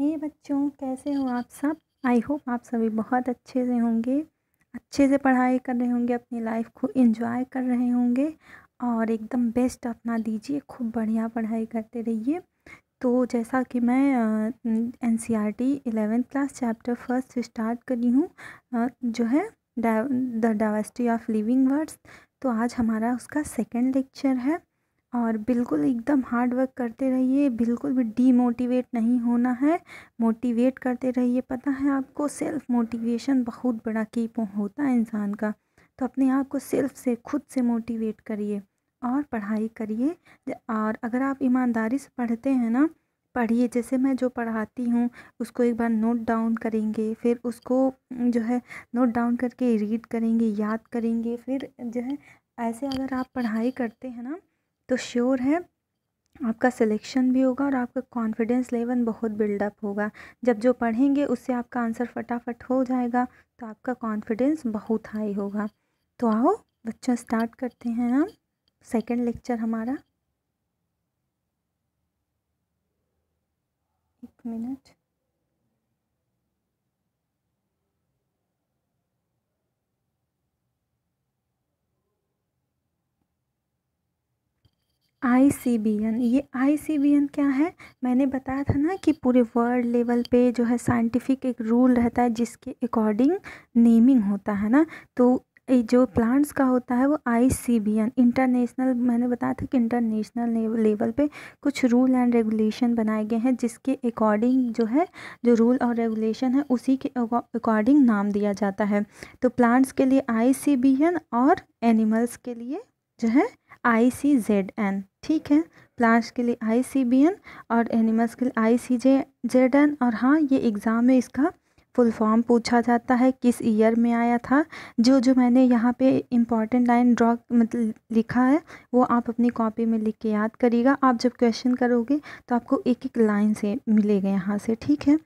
हे hey बच्चों कैसे हो आप सब आई होप आप सभी बहुत अच्छे से होंगे अच्छे से पढ़ाई कर रहे होंगे अपनी लाइफ को इंजॉय कर रहे होंगे और एकदम बेस्ट अपना दीजिए खूब बढ़िया पढ़ाई करते रहिए तो जैसा कि मैं N C R T eleventh class chapter first start करी हूँ जो है the diversity of living words तो आज हमारा उसका सेकेंड लेक्चर है और बिल्कुल एकदम हार्ड वर्क करते रहिए बिल्कुल भी डीमोटिवेट नहीं होना है मोटिवेट करते रहिए पता है आपको सेल्फ़ मोटिवेशन बहुत बड़ा की होता है इंसान का तो अपने आप को सेल्फ से खुद से मोटिवेट करिए और पढ़ाई करिए और अगर आप ईमानदारी से पढ़ते हैं ना पढ़िए जैसे मैं जो पढ़ाती हूँ उसको एक बार नोट डाउन करेंगे फिर उसको जो है नोट डाउन करके रीड करेंगे याद करेंगे फिर जो है ऐसे अगर आप पढ़ाई करते हैं ना तो श्योर है आपका सिलेक्शन भी होगा और आपका कॉन्फिडेंस लेवल बहुत बिल्डअप होगा जब जो पढ़ेंगे उससे आपका आंसर फटाफट हो जाएगा तो आपका कॉन्फिडेंस बहुत हाई होगा तो आओ बच्चों स्टार्ट करते हैं हम सेकेंड लेक्चर हमारा एक minute I C B N ये आई सी बी एन क्या है मैंने बताया था ना कि पूरे वर्ल्ड लेवल पे जो है साइंटिफिक एक रूल रहता है जिसके अकॉर्डिंग नेमिंग होता है ना तो जो प्लांट्स का होता है वो I C B N international मैंने बताया था कि इंटरनेशनल लेवल पे कुछ रूल एंड रेगुलेशन बनाए गए हैं जिसके अकॉर्डिंग जो है जो रूल और रेगुलेशन है उसी के अकॉर्डिंग नाम दिया जाता है तो प्लांट्स के लिए आई सी बी एन और एनिमल्स के लिए जो है आई सी जेड एन ठीक है प्लांट्स के लिए आई सी बी एन और एनिमल्स के लिए I C J Z N और हाँ ये एग्ज़ाम में इसका फुल फॉर्म पूछा जाता है किस ईयर में आया था जो जो मैंने यहाँ पे इम्पॉर्टेंट लाइन ड्रॉ मतलब लिखा है वो आप अपनी कॉपी में लिख के याद करिएगा आप जब क्वेश्चन करोगे तो आपको एक एक लाइन से मिलेगा यहाँ से ठीक है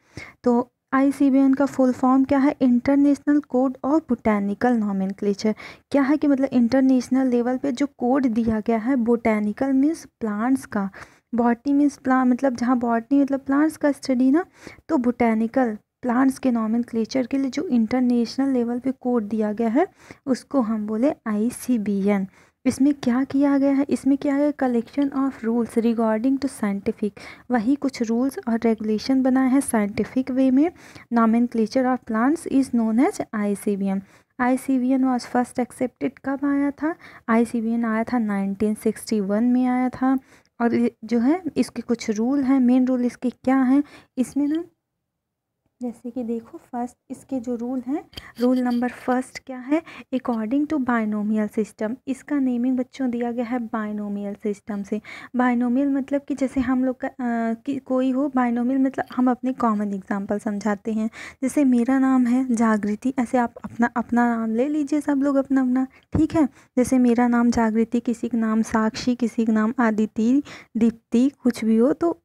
तो आई का फुल फॉर्म क्या है international code of botanical nomen क्या है कि मतलब इंटरनेशनल लेवल पे जो कोड दिया गया है बोटैनिकल मीन्स प्लांट्स का बॉटनी मीन्स प्लान मतलब जहाँ बॉटनी मतलब प्लांट्स का स्टडी ना तो बोटैनिकल प्लांट्स के नॉमिन के लिए जो इंटरनेशनल लेवल पे कोड दिया गया है उसको हम बोले आई इसमें क्या किया गया है इसमें क्या है collection of rules regarding to scientific वही कुछ रूल्स और रेगुलेशन बनाए हैं साइंटिफिक वे में nomenclature of plants is known as I C B M I C B N was first accepted कब आया था आई सी बी एन आया था 1961 में आया था और जो है इसके कुछ रूल हैं मेन रूल इसके क्या हैं इसमें ना जैसे कि देखो फर्स्ट इसके जो रूल हैं रूल नंबर फर्स्ट क्या है अकॉर्डिंग टू बायनोमियल सिस्टम इसका नेमिंग बच्चों दिया गया है बायनोमियल सिस्टम से बायनोमियल मतलब कि जैसे हम लोग का आ, कि कोई हो बायनोमियल मतलब हम अपने कॉमन एग्जांपल समझाते हैं जैसे मेरा नाम है जागृति ऐसे आप अपना अपना नाम ले लीजिए सब लोग अपना अपना ठीक है जैसे मेरा नाम जागृति किसी का नाम साक्षी किसी का नाम आदिति दीप्ति कुछ भी हो तो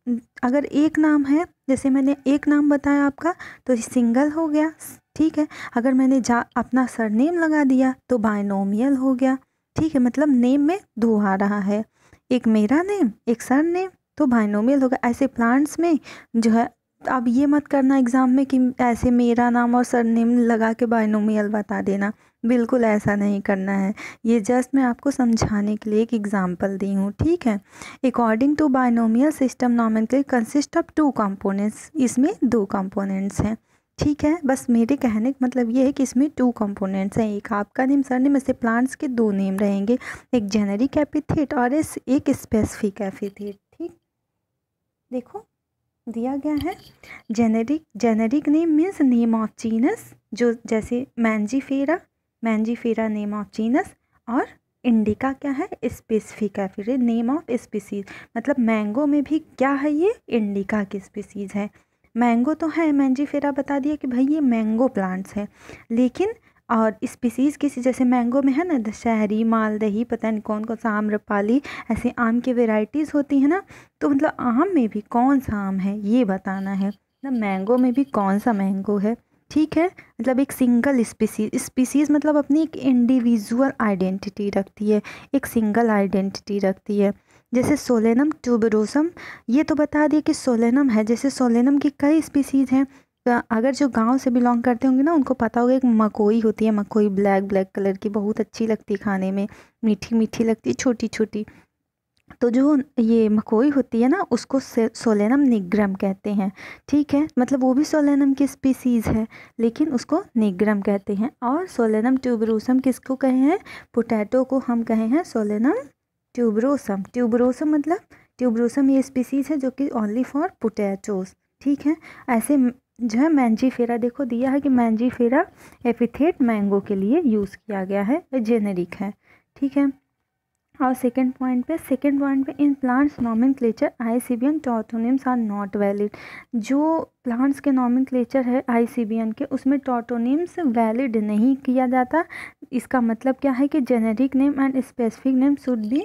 अगर एक नाम है जैसे मैंने एक नाम बताया आपका तो सिंगल हो गया ठीक है अगर मैंने जा अपना सरनेम लगा दिया तो बायनोमियल हो गया ठीक है मतलब नेम में दो आ रहा है एक मेरा नेम एक सर नेम तो बायनोमियल होगा ऐसे प्लांट्स में जो है अब ये मत करना एग्ज़ाम में कि ऐसे मेरा नाम और सरनेम लगा के बायनोमियल बता देना बिल्कुल ऐसा नहीं करना है ये जस्ट मैं आपको समझाने के लिए एक एग्ज़ाम्पल दी हूँ ठीक है according to binomial system nomen consist of two components इसमें दो कंपोनेंट्स हैं ठीक है बस मेरे कहने का मतलब ये है कि इसमें टू कंपोनेंट्स हैं एक आपका नेम सर नेम ऐसे प्लांट्स के दो नेम रहेंगे एक जेनरिक एपिथेट और एक स्पेसिफिक एपिथेट ठीक देखो दिया गया है generic generic name means name of genus जो जैसे Mangifera Mangifera name of genus और इंडिका क्या है स्पेसिफिक है फिर नेम ऑफ स्पीसीज मतलब मैंगो में भी क्या है ये इंडिका की स्पीसीज है मैंगो तो है मैंजीफेरा बता दिया कि भाई ये मैंगो प्लांट्स हैं लेकिन और स्पीसीज़ किसी जैसे मैंगो में है ना दशहरी मालदही पता नहीं कौन कौन सा आम्रपाली ऐसे आम की वेराइटीज़ होती है ना तो मतलब आम में भी कौन सा आम है ये बताना है ना मतलब मैंगो में भी कौन सा मैंगो है ठीक है मतलब एक सिंगल स्पीसीज स्पीसीज मतलब अपनी एक इंडिविजुअल आइडेंटिटी रखती है एक सिंगल आइडेंटिटी रखती है जैसे सोलेनम ट्यूबरोसम ये तो बता दिए कि सोलेनम है जैसे सोलेनम की कई स्पीसीज हैं अगर जो गांव से बिलोंग करते होंगे ना उनको पता होगा एक मकोई होती है मकोई ब्लैक ब्लैक कलर की बहुत अच्छी लगती है खाने में मीठी मीठी लगती है छोटी छोटी तो जो ये मकोई होती है ना उसको सोलेनम निग्रम कहते हैं ठीक है मतलब वो भी सोलेनम की स्पीसीज़ है लेकिन उसको निग्रम कहते हैं और सोलेनम ट्यूबरोसम किसको कहे हैं पोटैटो को हम कहे हैं सोलेनम ट्यूबरोसम ट्यूबरोसम मतलब ट्यूबरोसम ये स्पीसीज़ है जो कि ओनली फॉर पोटैटोज ठीक है ऐसे जो है मैंजी फेरा देखो दिया है कि मैंजी फेरा एपिथेट मैंगो के लिए यूज़ किया गया है जेनेरिक है ठीक है और सेकेंड पॉइंट पे सेकेंड पॉइंट पे in plants nomenclature I C B N tautonyms are not valid जो प्लांट्स के नॉमिन क्लेचर है आई सी बी एन के उसमें टॉटोनिम्स वैलिड नहीं किया जाता इसका मतलब क्या है कि generic name and specific name should be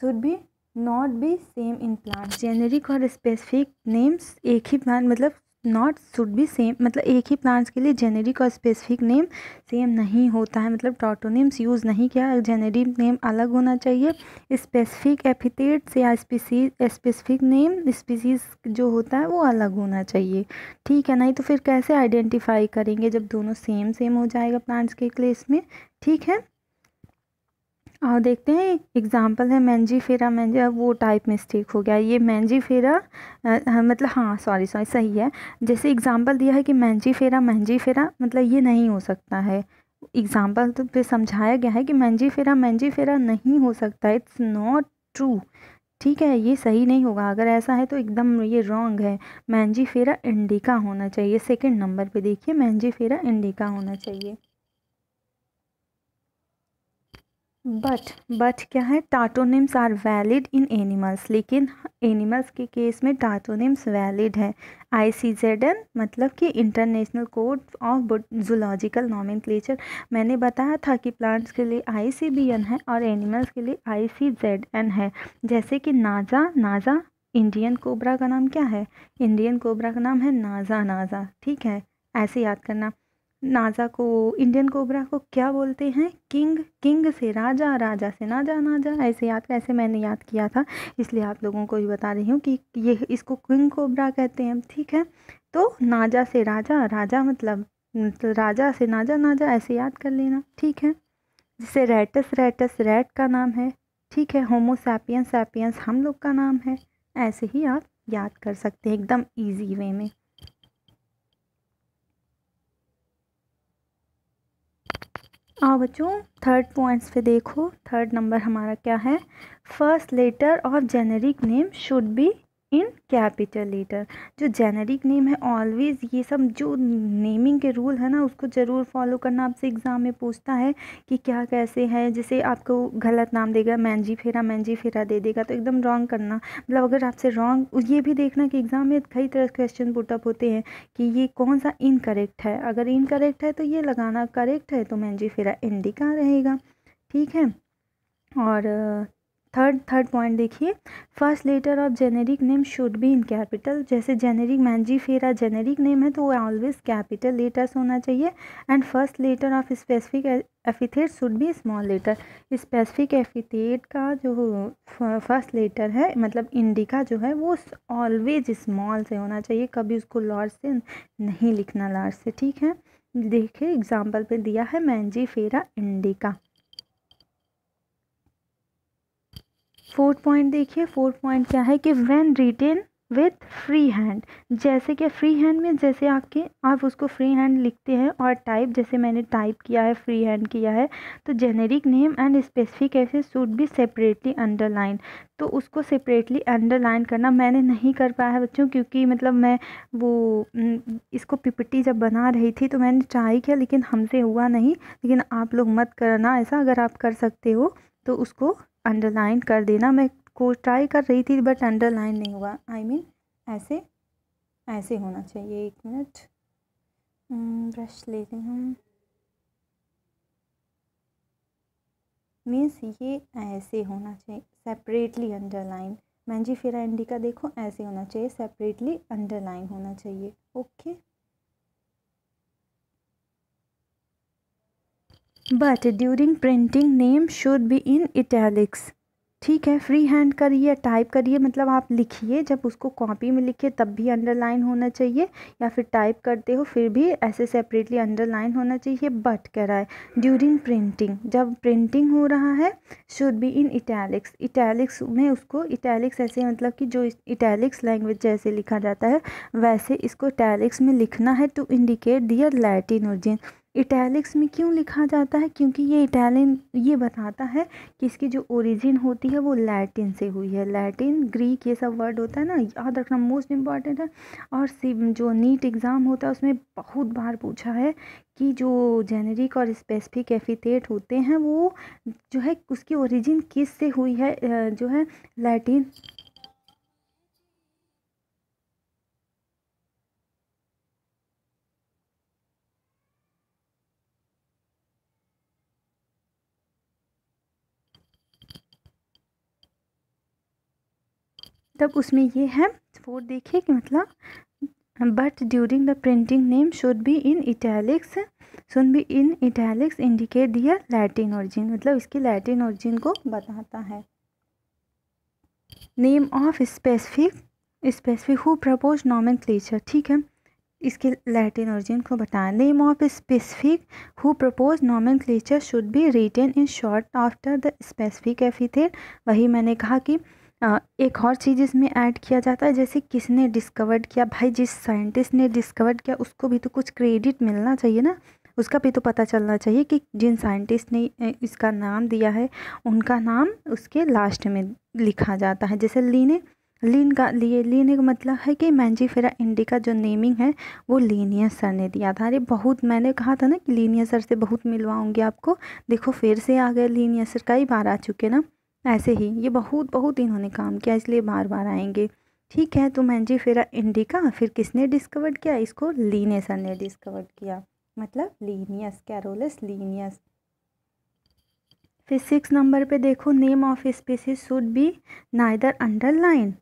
should be not be same in plants generic और स्पेसिफिक नेम्स एक ही प्लांट मतलब नॉट शुड भी सेम मतलब एक ही प्लांट्स के लिए जेनेरिक और स्पेसिफिक नेम सेम नहीं होता है मतलब टॉटोनिम्स यूज़ नहीं किया जेनेरिक नेम अलग होना चाहिए स्पेसिफिक एपिथेट्स या स्पीसीज स्पेसिफिक नेम स्पीसीज जो होता है वो अलग होना चाहिए ठीक है नहीं तो फिर कैसे आइडेंटिफाई करेंगे जब दोनों सेम सेम हो जाएगा प्लांट्स के लिए इसमें ठीक है और देखते हैं एग्ज़ाम्पल है मैंजी फेरा मैंजी वो टाइप मिस्टेक हो गया ये मैंजी फेरा आ, मतलब हाँ सॉरी सॉरी सही है जैसे एग्ज़ाम्पल दिया है कि मैंजी फेरा मैंजी फेरा मतलब ये नहीं हो सकता है एग्ज़ाम्पल तो पे समझाया गया है कि मैंजी फेरा मैंजी फेरा नहीं हो सकता इट्स नॉट ट्रू ठीक है ये सही नहीं होगा अगर ऐसा है तो एकदम ये रॉन्ग है मैंजी फेरा इंडिका होना चाहिए सेकेंड नंबर पर देखिए मैंजी फेरा इंडिका होना चाहिए बट बट क्या है tautonyms are valid in animals लेकिन एनिमल्स के केस में टाटोनिम्स वैलिड है आई सी जेड एन मतलब कि international code of zoological nomen मैंने बताया था कि प्लांट्स के लिए आई सी बी एन है और एनिमल्स के लिए आई सी जेड एन है जैसे कि नाजा नाजा इंडियन कोबरा का नाम क्या है इंडियन कोबरा का नाम है नाजा नाजा ठीक है ऐसे याद करना नाजा को इंडियन कोबरा को क्या बोलते हैं किंग किंग से राजा राजा से नाजा नाजा ऐसे याद ऐसे मैंने याद किया था इसलिए आप लोगों को भी बता रही हूँ कि ये इसको किंग कोबरा कहते हैं ठीक है तो नाजा से राजा राजा मतलब तो राजा से नाजा नाजा ऐसे याद कर लेना ठीक है जिसे रेटस रेटस रेट का नाम है ठीक है होमोसैपियंस सैपियंस हम लोग का नाम है ऐसे ही आप याद कर सकते हैं एकदम ईजी वे में आओ हाँ बच्चों थर्ड पॉइंट्स पे देखो थर्ड नंबर हमारा क्या है first letter of generic name should be in capital letter जो जेनरिक नेम है ऑलवेज़ ये सब जो नेमिंग के रूल है ना उसको ज़रूर फॉलो करना आपसे एग्ज़ाम में पूछता है कि क्या कैसे है जैसे आपको गलत नाम देगा मैंजी फेरा मैंजी फेरा दे देगा तो एकदम रॉन्ग करना मतलब अगर आपसे रॉन्ग ये भी देखना कि एग्ज़ाम में कई तरह के क्वेश्चन पुटअप होते हैं कि ये कौन सा इनकरेक्ट है अगर इनकरेक्ट है तो ये लगाना करेक्ट है तो मैंजी फेरा इंडिका रहेगा ठीक है और थर्ड थर्ड पॉइंट देखिए first letter of generic name should be in capital जैसे generic Mangifera generic name है तो वो ऑलवेज कैपिटल लेटर्स होना चाहिए and first letter of specific epithet should be small letter specific epithet का जो first letter है मतलब इंडिका जो है वो ऑलवेज स्मॉल से होना चाहिए कभी उसको लार्ज से नहीं लिखना लार्ज से ठीक है देखिए एग्जाम्पल पर दिया है Mangifera indica fourth point देखिए फोर्थ पॉइंट क्या है कि when written with free hand जैसे कि फ्री हैंड में जैसे आपके आप उसको फ्री हैंड लिखते हैं और टाइप जैसे मैंने टाइप किया है फ्री हैंड किया है तो जेनेरिक नेम एंड स्पेसिफिक ऐसे सूट भी सेपरेटली अंडरलाइन तो उसको सेपरेटली अंडरलाइन करना मैंने नहीं कर पाया है बच्चों क्योंकि मतलब मैं वो इसको पिपटी जब बना रही थी तो मैंने ट्राई किया लेकिन हमसे हुआ नहीं लेकिन आप लोग मत करना ऐसा अगर आप कर सकते हो तो उसको अंडरलाइन कर देना मैं को ट्राई कर रही थी बट अंडरलाइन नहीं हुआ आई I मीन mean, ऐसे ऐसे होना चाहिए एक मिनट हम्म, ब्रश लेते हैं हम मीन्स ये ऐसे होना चाहिए सेपरेटली अंडरलाइन मैं फिर एंडी इंडिका देखो ऐसे होना चाहिए सेपरेटली अंडरलाइन होना चाहिए okay okay? But during printing name should be in italics ठीक है फ्री हैंड करिए टाइप करिए मतलब आप लिखिए जब उसको कॉपी में लिखिए तब भी अंडरलाइन होना चाहिए या फिर टाइप करते हो फिर भी ऐसे सेपरेटली अंडरलाइन होना चाहिए बट कराए ड्यूरिंग प्रिंटिंग जब प्रिंटिंग हो रहा है should be in italics italics में उसको इटैलिक्स ऐसे मतलब कि जो इटैलिक्स लैंग्वेज जैसे लिखा जाता है वैसे इसको इटैलिक्स में लिखना है to indicate their Latin origin italics में क्यों लिखा जाता है क्योंकि ये इटैलियन ये बताता है कि इसकी जो ओरिजिन होती है वो लैटिन से हुई है लैटिन ग्रीक ये सब वर्ड होता है ना याद रखना मोस्ट इम्पॉर्टेंट है और जो नीट एग्ज़ाम होता है उसमें बहुत बार पूछा है कि जो जेनेरिक और स्पेसिफिक एफिटेट होते हैं वो जो है उसकी ओरिजिन किस से हुई है जो है लैटिन तब उसमें ये है फोर देखिए कि मतलब but during the printing name should be in italics should be in italics indicate their Latin origin मतलब इसकी लैटिन ओरिजिन को बताता है name of specific specific who propose nomenclature ठीक है इसके लैटिन ओरिजिन को बताया name of specific who propose nomenclature should be written in short after the specific epithet वही मैंने कहा कि एक और चीज़ इसमें ऐड किया जाता है जैसे किसने डिस्कवर्ड किया भाई जिस साइंटिस्ट ने डिस्कवर्ड किया उसको भी तो कुछ क्रेडिट मिलना चाहिए ना उसका भी तो पता चलना चाहिए कि जिन साइंटिस्ट ने इसका नाम दिया है उनका नाम उसके लास्ट में लिखा जाता है जैसे लीने लीन का लिए लीन का मतलब है कि मैंजीफेरा इंडिका जो नेमिंग है वो लीनियर सर ने दिया था अरे बहुत मैंने कहा था ना कि लीनियर सर से बहुत मिलवाऊंगी आपको देखो फिर से आ गए लीनियर सर कई बार आ चुके ना ऐसे ही ये बहुत बहुत इन्होंने काम किया इसलिए बार बार आएंगे ठीक है तो मैं जी फिर इंडिका फिर किसने डिस्कवर किया इसको लीनेसर ने डिस्कवर किया मतलब लीनियस कैरोलस लीनियस फिर सिक्स नंबर पे देखो name of species should be neither underline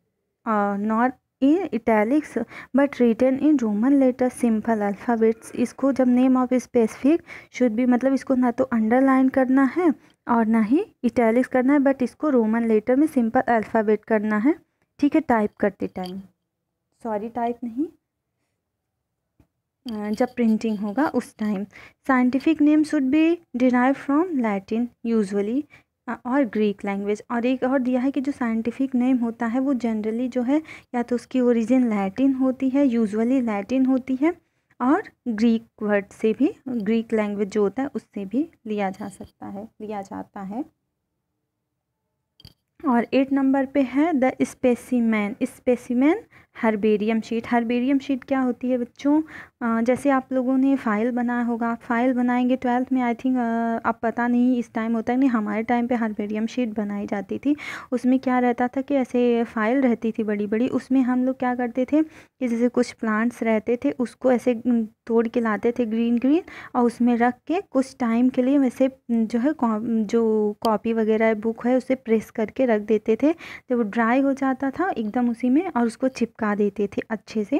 nor in italics but return in Roman letter simple alphabets इसको जब नेम ऑफ स्पेसिफिक शुड भी मतलब इसको ना तो अंडरलाइन करना है और ना ही इटैलिक्स करना है बट इसको रोमन लेटर में सिंपल अल्फ़ाबेट करना है ठीक है टाइप करते टाइम सॉरी टाइप नहीं जब प्रिंटिंग होगा उस टाइम साइंटिफिक नेम शुड भी डिराइव फ्रॉम लैटिन यूजली और ग्रीक लैंग्वेज और एक और दिया है कि जो साइंटिफिक नेम होता है वो जनरली जो है या तो उसकी ओरिजिन लैटिन होती है यूजुअली लैटिन होती है और ग्रीक वर्ड से भी ग्रीक लैंग्वेज जो होता है उससे भी लिया जा सकता है लिया जाता है और एट नंबर पे है the specimen specimen herbarium sheet herbarium sheet क्या होती है बच्चों जैसे आप लोगों ने फ़ाइल बनाया होगा आप फाइल बनाएंगे ट्वेल्थ में आई थिंक अब पता नहीं इस टाइम होता है नहीं हमारे टाइम पे हरबेरियम शीट बनाई जाती थी उसमें क्या रहता था कि ऐसे फ़ाइल रहती थी बड़ी बड़ी उसमें हम लोग क्या करते थे कि जैसे कुछ प्लांट्स रहते थे उसको ऐसे तोड़ के लाते थे ग्रीन ग्रीन और उसमें रख के कुछ टाइम के लिए वैसे जो है जो कॉपी वगैरह बुक है उसे प्रेस करके रख देते थे जब वो ड्राई हो जाता था एकदम उसी में और उसको चिपका चिपका देते थे अच्छे से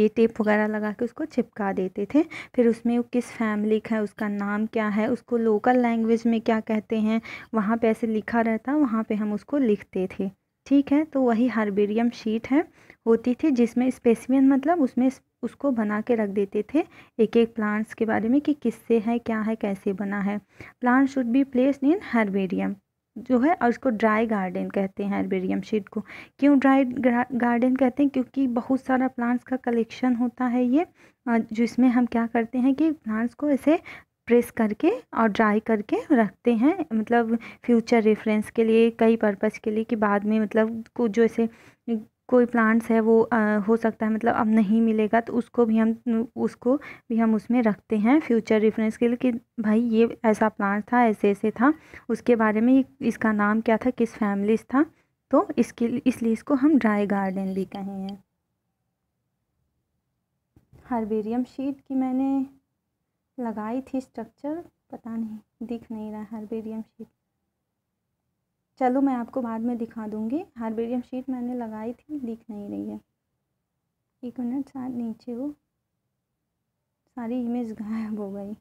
ये टेप वगैरह लगा के उसको चिपका देते थे फिर उसमें वो किस फैमिली का है उसका नाम क्या है उसको लोकल लैंग्वेज में क्या कहते हैं वहाँ पे ऐसे लिखा रहता वहाँ पे हम उसको लिखते थे ठीक है तो वही हार्बेरियम शीट है होती थी जिसमें स्पेसिमेन मतलब उसमें उसको बना के रख देते थे एक एक प्लांट्स के बारे में कि किससे है क्या है कैसे बना है plant should be place in herbarium जो है और इसको ड्राई गार्डन कहते हैं हर्बेरियम शीट को क्यों ड्राई गार्डन कहते हैं क्योंकि बहुत सारा प्लांट्स का कलेक्शन होता है ये जो इसमें हम क्या करते हैं कि प्लांट्स को ऐसे प्रेस करके और ड्राई करके रखते हैं मतलब फ्यूचर रेफरेंस के लिए कई पर्पज़ के लिए कि बाद में मतलब को जो ऐसे कोई प्लांट्स है वो आ, हो सकता है मतलब अब नहीं मिलेगा तो उसको भी हम उसको भी हम उसमें रखते हैं फ्यूचर रेफरेंस के लिए कि भाई ये ऐसा प्लांट था ऐसे ऐसे था उसके बारे में इसका नाम क्या था किस फैमिलीज था तो इसके इसलिए इसको हम ड्राई गार्डन भी कहे हैं हर्बेरियम शीट की मैंने लगाई थी स्ट्रक्चर पता नहीं दिख नहीं रहा हर्बेरियम शीट चलो मैं आपको बाद में दिखा दूँगी हारबेरियम शीट मैंने लगाई थी दिख नहीं रही है एक मिनट साथ नीचे वो सारी इमेज गायब हो गई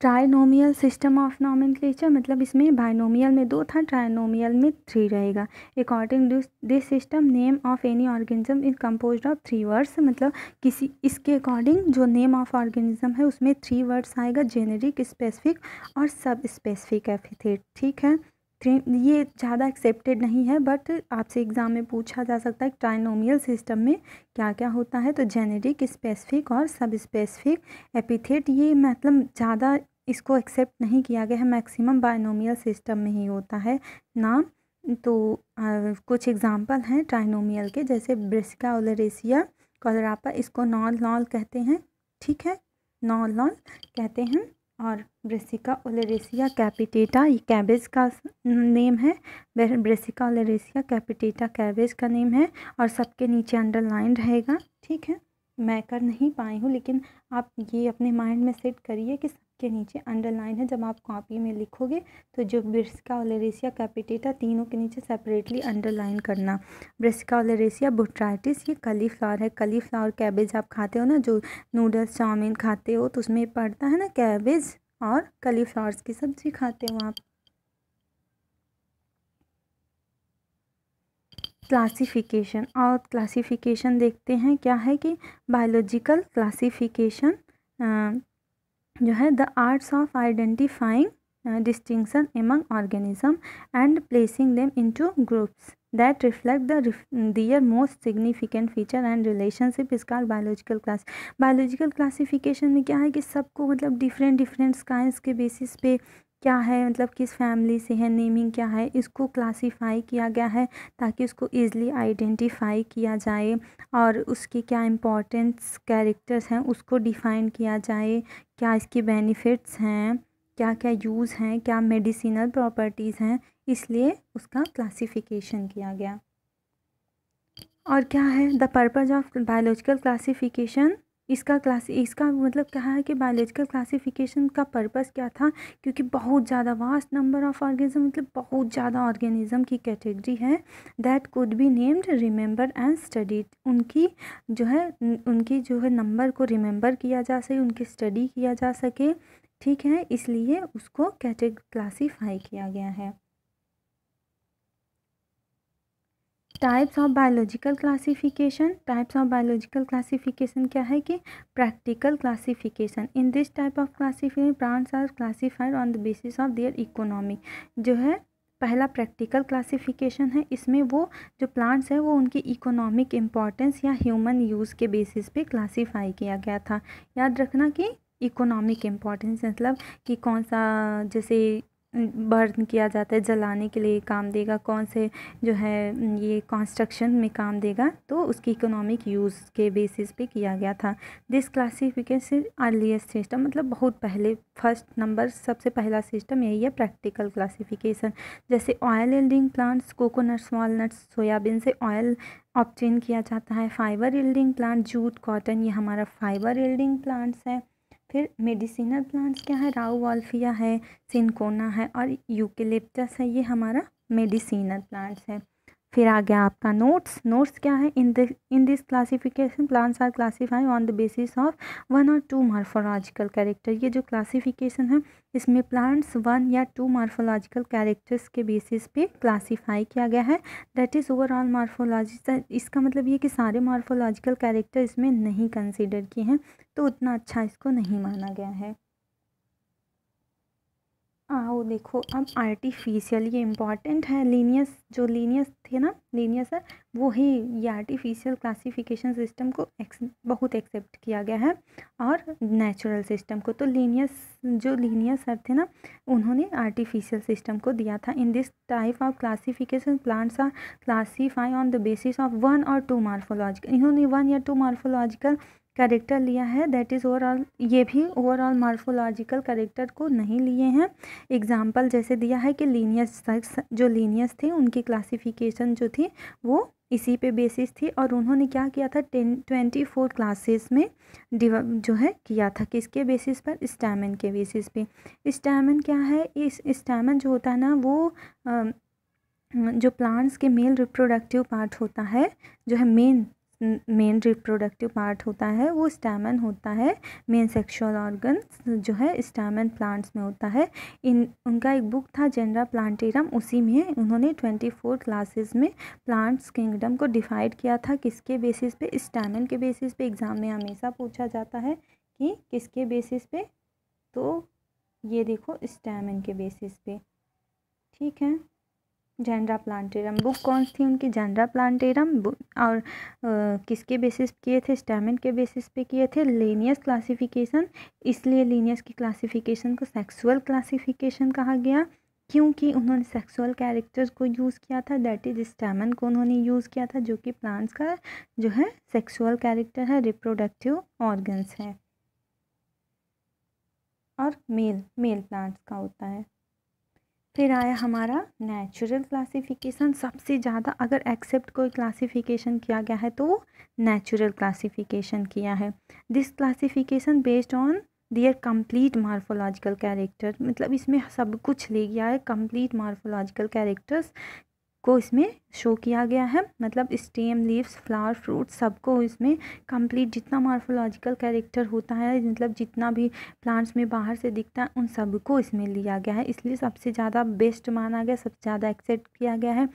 ट्राइनोमियल सिस्टम ऑफ नॉमेनक्लेचर मतलब इसमें बाइनोमियल में दो था ट्राइनोमियल में थ्री रहेगा according this system name of any organism is compose of three words मतलब किसी इसके अकॉर्डिंग जो नेम ऑफ ऑर्गेनिज्म है उसमें थ्री वर्ड्स आएगा जेनेरिक स्पेसिफिक और सब स्पेसिफिक एफिथेट ठीक है ये ज़्यादा एक्सेप्टेड नहीं है बट आपसे एग्ज़ाम में पूछा जा सकता है ट्राइनोमियल सिस्टम में क्या क्या होता है तो जेनेटिक स्पेसिफिक और सब स्पेसिफिक एपिथेट ये मतलब ज़्यादा इसको एक्सेप्ट नहीं किया गया है मैक्सिमम बायनोमियल सिस्टम में ही होता है नाम तो आ, कुछ एग्ज़ाम्पल हैं ट्राइनोमियल के जैसे ब्रिस्का ओलरेसिया कोलरापा इसको नॉल नॉल कहते हैं ठीक है नॉल नॉल कहते हैं और ब्रेसिका ओलेरेसिया कैपिटेटा ये कैबेज का नेम है ब्रेसिका ओलेरेसिया कैपिटेटा कैबेज का नेम है और सबके नीचे अंडरलाइन रहेगा ठीक है मैं कर नहीं पाई हूँ लेकिन आप ये अपने माइंड में सेट करिए कि के नीचे अंडरलाइन है जब आप कॉपी में लिखोगे तो जो ब्रिस्का ओलेरेसिया कैपिटेटा तीनों के नीचे सेपरेटली अंडरलाइन करना ब्रिस्का ओलेरेसिया बुट्राइटिस ये कली फ्लावर है कली फ्लावर कैबेज आप खाते हो ना जो नूडल्स चाउमीन खाते हो तो उसमें पड़ता है ना कैबेज और कली फ्लावर्स की सब्ज़ी खाते हो आप क्लासिफिकेशन और क्लासिफिकेशन देखते हैं क्या है कि बायोलॉजिकल क्लासिफिकेशन जो है the arts of identifying distinction among organism and placing them into groups that reflect the their most significant feature and relationship इसका बायोलॉजिकल क्लास बायोलॉजिकल क्लासिफिकेशन में क्या है कि सबको मतलब डिफरेंट डिफरेंट साइंस के बेसिस पे क्या है मतलब किस फैमिली से है नेमिंग क्या है इसको क्लासिफाई किया गया है ताकि उसको ईज़िली आइडेंटिफाई किया जाए और उसके क्या इम्पोर्टेंस कैरेक्टर्स हैं उसको डिफ़ाइन किया जाए क्या इसके बेनिफिट्स हैं क्या क्या यूज़ हैं क्या मेडिसिनल प्रॉपर्टीज़ हैं इसलिए उसका क्लासिफिकेशन किया गया और क्या है the purpose of biological classification इसका क्लास इसका मतलब क्या है कि बायोलॉजिकल क्लासिफिकेशन का पर्पस क्या था क्योंकि बहुत ज़्यादा वास्ट नंबर ऑफ ऑर्गेनिज्म मतलब बहुत ज़्यादा ऑर्गेनिज्म की कैटेगरी है that could be named remember and studied उनकी जो है उनकी जो है नंबर को रिमेंबर किया जा सके उनकी स्टडी किया जा सके ठीक है इसलिए उसको कैटेग क्लासीफाई किया गया है types of biological classification types of biological classification क्या है कि practical classification in this type of classification plants are classified on the basis of their economy जो है पहला प्रैक्टिकल क्लासिफिकेशन है इसमें वो जो प्लांट्स है वो उनकी इकोनॉमिक इम्पॉर्टेंस या ह्यूमन यूज़ के बेसिस पे क्लासिफाई किया गया था याद रखना कि इकोनॉमिक इम्पॉर्टेंस मतलब कि कौन सा जैसे बर्न किया जाता है जलाने के लिए काम देगा कौन से जो है ये कंस्ट्रक्शन में काम देगा तो उसकी इकोनॉमिक यूज़ के बेसिस पे किया गया था दिस क्लासिफिकेशन अर्लीस्ट सिस्टम मतलब बहुत पहले फर्स्ट नंबर सबसे पहला सिस्टम यही है प्रैक्टिकल क्लासिफिकेशन जैसे oil yielding plants coconuts walnuts soybean से ऑयल ऑप्टेन किया जाता है fibre yielding plant jute cotton ये हमारा फाइबर एल्डिंग प्लांट्स है फिर मेडिसिनल प्लांट्स क्या है राउ वाल्फिया है सिनकोना है और यूकेलिप्टस है ये हमारा मेडिसिनल प्लांट्स है फिर आ गया आपका नोट्स नोट्स क्या है in this in this classification plans are classify on the basis of one और टू मार्फोलॉजिकल कैरेक्टर ये जो क्लासिफिकेशन है इसमें प्लांट्स वन या टू मार्फोलॉजिकल कैरेक्टर्स के बेसिस पे क्लासीफाई किया गया है दैट इज़ ओवरऑल मार्फोलॉजी इसका मतलब ये कि सारे मार्फोलॉजिकल कैरेक्टर इसमें नहीं कंसिडर किए हैं तो उतना अच्छा इसको नहीं माना गया है आओ हाँ, देखो अब आर्टिफिशियल ये इम्पॉर्टेंट है लीनियस जो लीनियस थे ना लीनियस है वो ही ये आर्टिफिशियल क्लासिफिकेशन सिस्टम को एक्स, बहुत एक्सेप्ट किया गया है और नेचुरल सिस्टम को तो लीनियस जो लीनियस सर थे ना उन्होंने आर्टिफिशियल सिस्टम को दिया था in this type of classification plants are classify on the basis of one और टू मार्फोलॉजिकल इन्होंने वन या टू मार्फोलॉजिकल करेक्टर लिया है दैट इज़ ओवरऑल ये भी ओवरऑल मार्फोलॉजिकल करेक्टर को नहीं लिए हैं एग्जाम्पल जैसे दिया है कि लीनियस जो लीनियस थे उनकी क्लासिफिकेशन जो थी वो इसी पे बेसिस थी और उन्होंने क्या किया था टेन ट्वेंटी फोर क्लासेस में जो है किया था किसके बेसिस पर स्टैमिन के बेसिस पे स्टैमिन क्या है इस स्टैमिन जो होता है ना वो आ, जो प्लांट्स के मेल रिप्रोडक्टिव पार्ट होता है जो है मेन मेन रिप्रोडक्टिव पार्ट होता है वो स्टैमन होता है मेन सेक्सुअल ऑर्गन जो है स्टैमन प्लांट्स में होता है इन उनका एक बुक था जेनरा प्लांटेरम उसी में उन्होंने ट्वेंटी फोर क्लासेज में प्लांट्स किंगडम को डिफाइड किया था किसके बेसिस पे स्टैमन के बेसिस पे एग्ज़ाम में हमेशा पूछा जाता है कि किसके बेसिस पे तो ये देखो स्टैमन के बेसिस पे ठीक है जेंड्रा प्लांटेरम बुक कौन सी थी उनकी जेंड्रा प्लांटेरम और आ, किसके बेसिस किए थे स्टेमिन के बेसिस पे किए थे लीनियस क्लासिफिकेशन इसलिए लीनियस की क्लासिफिकेशन को सेक्सुअल क्लासिफिकेशन कहा गया क्योंकि उन्होंने सेक्सुअल कैरेक्टर्स को यूज़ किया था दैट इज स्टेमन को उन्होंने यूज़ किया था जो कि प्लांट्स का जो है सेक्सुअल कैरेक्टर है रिप्रोडक्टिव ऑर्गन्स है और मेल मेल प्लांट्स का होता है फिर आया हमारा नेचुरल क्लासिफिकेशन सबसे ज़्यादा अगर एक्सेप्ट कोई क्लासिफिकेशन किया गया है तो वो नेचुरल क्लासिफिकेशन किया है this classification based on their complete morphological character मतलब इसमें सब कुछ ले गया है कंप्लीट मार्फोलॉजिकल कैरेक्टर्स को इसमें शो किया गया है मतलब स्टेम लीव्स फ्लावर फ्रूट सबको इसमें कंप्लीट जितना मार्फोलॉजिकल कैरेक्टर होता है मतलब जितना भी प्लांट्स में बाहर से दिखता है उन सबको इसमें लिया गया है इसलिए सबसे ज़्यादा बेस्ट माना गया सबसे ज़्यादा एक्सेप्ट किया गया है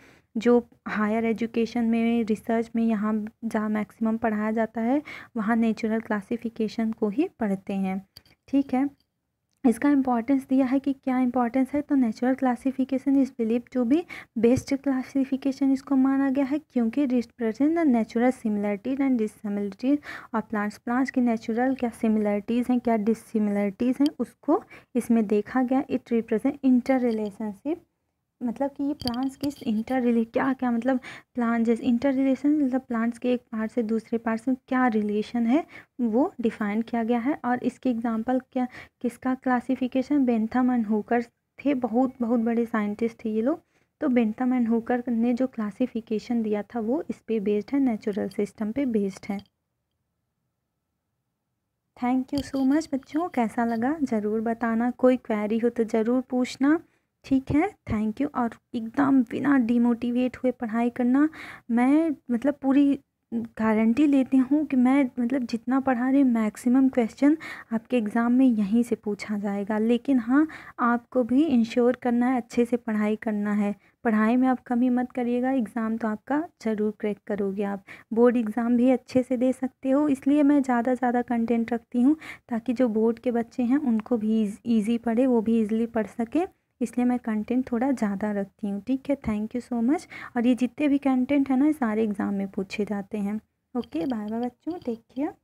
जो हायर एजुकेशन में रिसर्च में यहाँ जहाँ मैक्सिमम पढ़ाया जाता है वहाँ नेचुरल क्लासिफिकेशन को ही पढ़ते हैं ठीक है इसका इम्पॉर्टेंस दिया है कि क्या इंपॉर्टेंस है तो natural classification is believe to be best classification इसको माना गया है क्योंकि represent the natural similarities and dissimilarities और प्लांट्स प्लांट्स की नेचुरल क्या सिमिलरिटीज़ हैं क्या डिसिमिलरिटीज़ हैं उसको इसमें देखा गया इट रिप्रेजेंट इंटर रिलेशनशिप मतलब कि ये प्लांट्स किस इंटर रिले क्या क्या मतलब प्लांट जैसे इंटर रिलेशन मतलब प्लांट्स के एक पार्ट से दूसरे पार्ट में क्या रिलेशन है वो डिफाइन किया गया है और इसके एग्जांपल क्या किसका क्लासिफिकेशन बेंथम एंड होकर थे बहुत बहुत बड़े साइंटिस्ट थे ये लोग तो बेंथम एंड होकर ने जो क्लासीफिकेशन दिया था वो इस पर बेस्ड है नेचुरल सिस्टम पर बेस्ड है थैंक यू सो मच बच्चों कैसा लगा ज़रूर बताना कोई क्वेरी हो तो ज़रूर पूछना ठीक है थैंक यू और एकदम बिना डिमोटिवेट हुए पढ़ाई करना मैं मतलब पूरी गारंटी लेती हूँ कि मैं मतलब जितना पढ़ा रही मैक्सिमम क्वेश्चन आपके एग्ज़ाम में यहीं से पूछा जाएगा लेकिन हाँ आपको भी इंश्योर करना है अच्छे से पढ़ाई करना है पढ़ाई में आप कमी मत करिएगा एग्ज़ाम तो आपका ज़रूर क्रैक करोगे आप बोर्ड एग्ज़ाम भी अच्छे से दे सकते हो इसलिए मैं ज़्यादा ज़्यादा कंटेंट रखती हूँ ताकि जो बोर्ड के बच्चे हैं उनको भी ईजी पढ़े वो भी ईजिली पढ़ सकें इसलिए मैं कंटेंट थोड़ा ज़्यादा रखती हूँ ठीक है थैंक यू सो मच और ये जितने भी कंटेंट है ना सारे एग्ज़ाम में पूछे जाते हैं ओके बाय बाय बच्चों टेक केयर